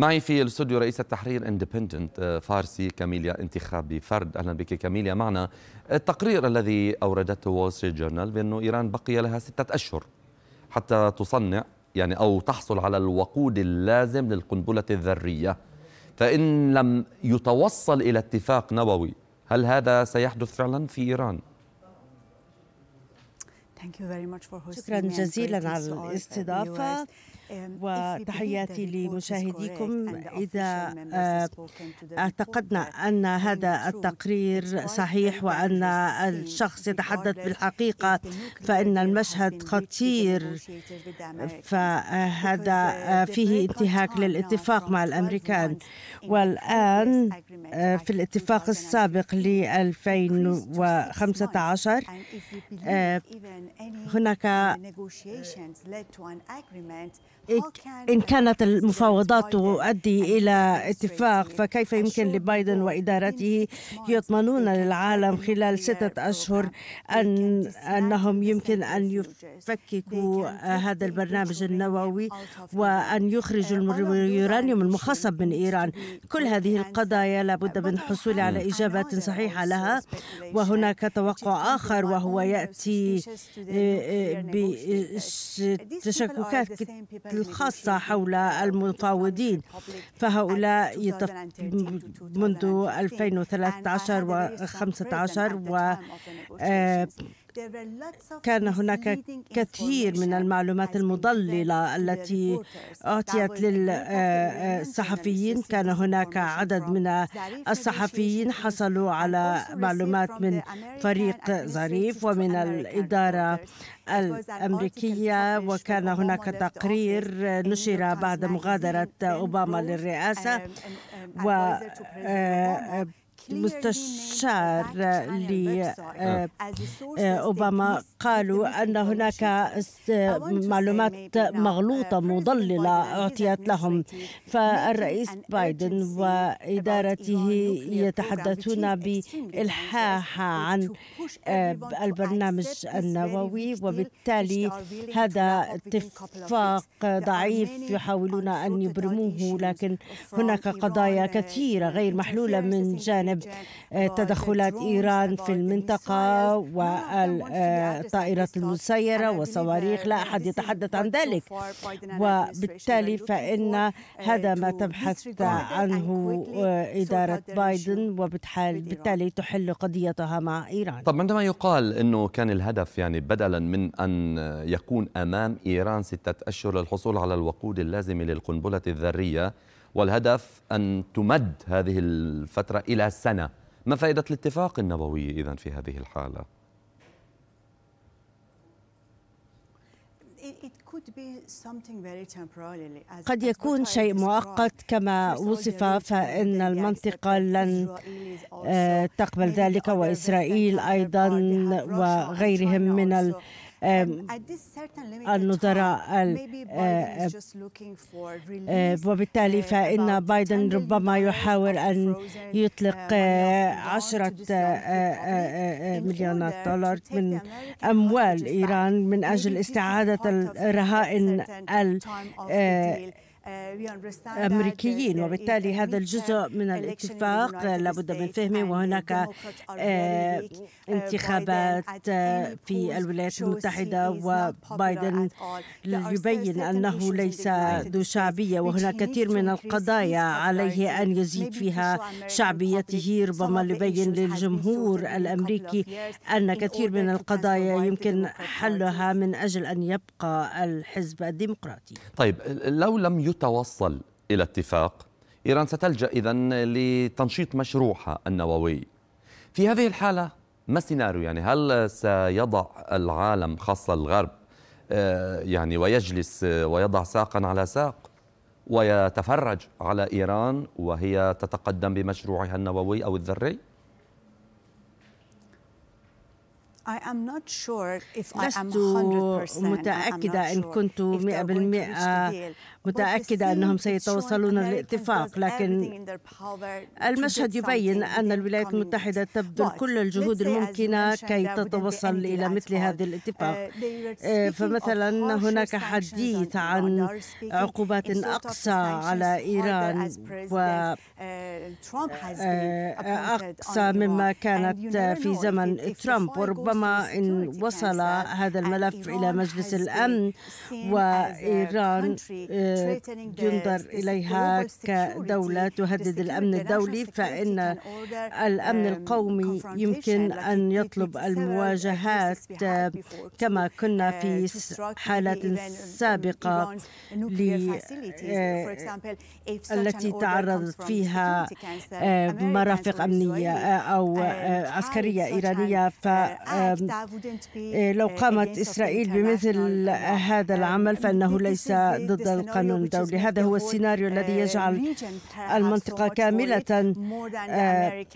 معي في الاستوديو رئيس التحرير اندبندنت آه، فارسي كاميليا انتخابي فرد اهلا بك كاميليا معنا التقرير الذي اوردته وول ستريت جورنال بانه ايران بقي لها سته اشهر حتى تصنع يعني او تحصل على الوقود اللازم للقنبله الذريه فان لم يتوصل الى اتفاق نووي هل هذا سيحدث فعلا في ايران؟ شكرا جزيلا على الاستضافة وتحياتي لمشاهديكم إذا آه، اعتقدنا أن هذا التقرير صحيح وأن الشخص يتحدث بالحقيقة فإن المشهد خطير uh, فهذا uh, فيه انتهاك uh, للاتفاق مع الأمريكان والآن آه، في الاتفاق السابق ل 2015 آه، هناك إيه، إن كانت المفاوضات تؤدي إلى اتفاق فكيف يمكن لبايدن وإدارته يضمنون للعالم خلال ستة أشهر أن أنهم يمكن أن يفككوا آه، هذا البرنامج النووي وأن يخرجوا uh, اليورانيوم المخصب من إيران كل هذه القضايا لابد uh, من الحصول على إجابات صحيحة لها وهناك توقع آخر وهو يأتي آه، آه، بتشككات الخاصة حول المفاوضين فهؤلاء يتف... منذ 2013 و 15 آه، و كان هناك كثير من المعلومات المضللة التي أعطيت للصحفيين كان هناك عدد من الصحفيين حصلوا على معلومات من فريق ظريف ومن الإدارة الأمريكية وكان هناك تقرير نشر بعد مغادرة أوباما للرئاسة و آه، المستشار لأوباما آه، آه. آه، قالوا أن هناك معلومات مغلوطة مضللة أعطيت لهم فالرئيس بايدن وإدارته يتحدثون بإلحاح عن البرنامج النووي وبالتالي هذا اتفاق ضعيف يحاولون أن يبرموه لكن هناك قضايا كثيرة غير محلولة من جانب جانب آه، آه، تدخلات إيران في المنطقة والطائرات آه، المسيرة والصواريخ لا أحد يتحدث عن ذلك وبالتالي فإن uh, هذا ما تبحث عنه إدارة بايدن وبالتالي تحل قضيتها مع إيران طب عندما يقال أنه كان الهدف يعني بدلا من أن يكون أمام إيران ستة أشهر للحصول على الوقود اللازم للقنبلة الذرية والهدف أن تمد هذه الفترة إلى سنة ما فائدة الاتفاق النووي إذا في هذه الحالة؟ قد يكون شيء مؤقت كما وصف فإن المنطقة لن آه، تقبل ذلك وإسرائيل أيضا وغيرهم من Um, النظراء uh, uh, uh, وبالتالي فإن بايدن ربما يحاول أن يطلق عشرة مليونات دولار من أموال إيران من أجل استعادة الرهائن Uh, أمريكيين وبالتالي هذا الجزء uh, من الاتفاق لابد من فهمه وهناك آه، uh, انتخابات آه، في الولايات المتحدة وبايدن يبين أنه ليس ذو شعبية وهناك كثير من القضايا عليه أن يزيد فيها شعبيته ربما يبين للجمهور الأمريكي أن كثير من القضايا يمكن حلها من أجل أن يبقى الحزب الديمقراطي طيب لو لم يتوصل إلى اتفاق إيران ستلجأ إذا لتنشيط مشروعها النووي في هذه الحالة ما السيناريو يعني هل سيضع العالم خاصة الغرب آه، يعني ويجلس آه، ويضع ساقا على ساق ويتفرج على إيران وهي تتقدم بمشروعها النووي أو الذري؟ لست متأكدة إن كنت 100% متأكدة أنهم سيتوصلون للاتفاق لكن المشهد يبين أن الولايات المتحدة تبذل كل الجهود الممكنة كي تتوصل إلى مثل هذا الاتفاق uh, آه، فمثلا هناك حديث عن عقوبات أقصى على إيران و uh, آه، أقصى مما كانت في زمن ترامب وربما إن وصل هذا الملف إلى مجلس الأمن وإيران ينظر إليها كدولة تهدد الأمن الدولي فإن الأمن um, القومي يمكن أن يطلب المواجهات كما كنا uh, في حالات سابقة uh, التي تعرضت فيها uh, مرافق أمنية أو عسكرية إيرانية فلو um, قامت إسرائيل بمثل هذا um, العمل فإنه ليس ضد القانون القانون الدولي هذا هو السيناريو uh, الذي يجعل المنطقة كاملة uh,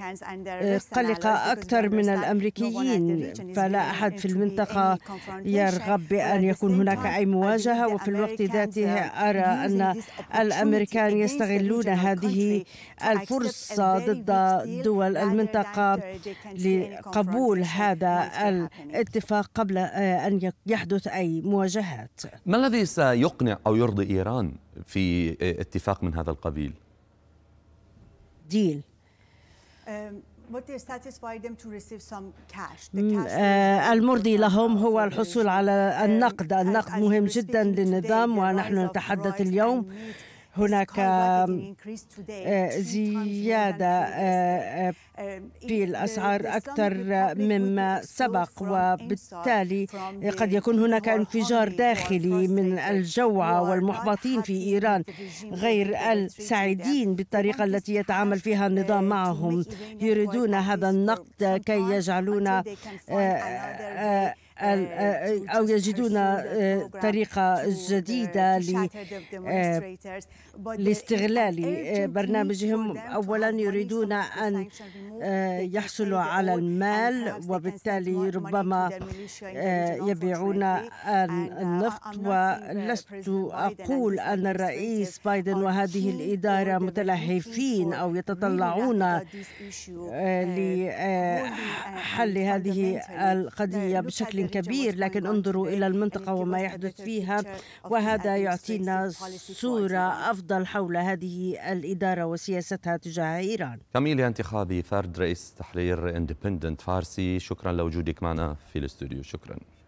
uh, قلقة أكثر من الأمريكيين فلا أحد في المنطقة يرغب بأن يكون هناك أي مواجهة وفي الوقت ذاته أرى أن الأمريكان يستغلون هذه الفرصة ضد دول المنطقة لقبول هذا الاتفاق قبل آه، أن يحدث أي مواجهات ما الذي سيقنع أو يرضي إيران الان في اتفاق من هذا القبيل ديل um, آه، المرضي لهم هو الحصول على um, النقد النقد مهم جدا للنظام ونحن نتحدث اليوم هناك آه، زيادة آه، آه، um, في الأسعار أكثر مما سبق وبالتالي قد يكون هناك انفجار داخلي من الجوعى والمحبطين في إيران غير السعيدين بالطريقة التي يتعامل فيها النظام معهم يريدون هذا النقد كي يجعلون آه، آه، آه، أو يجدون طريقة جديدة uh, لاستغلال برنامجهم أولا يريدون أن يحصلوا على المال وبالتالي ربما يبيعون uh, النفط ولست أقول أن الرئيس بايدن وهذه الإدارة متلهفين أو يتطلعون لحل uh, هذه القضية بشكل كبير لكن انظروا إلى المنطقة وما يحدث فيها وهذا يعطينا صورة أفضل حول هذه الإدارة وسياستها تجاه إيران كميل انتخابي فرد رئيس تحرير اندبندنت فارسي شكرا لوجودك معنا في الاستوديو شكرا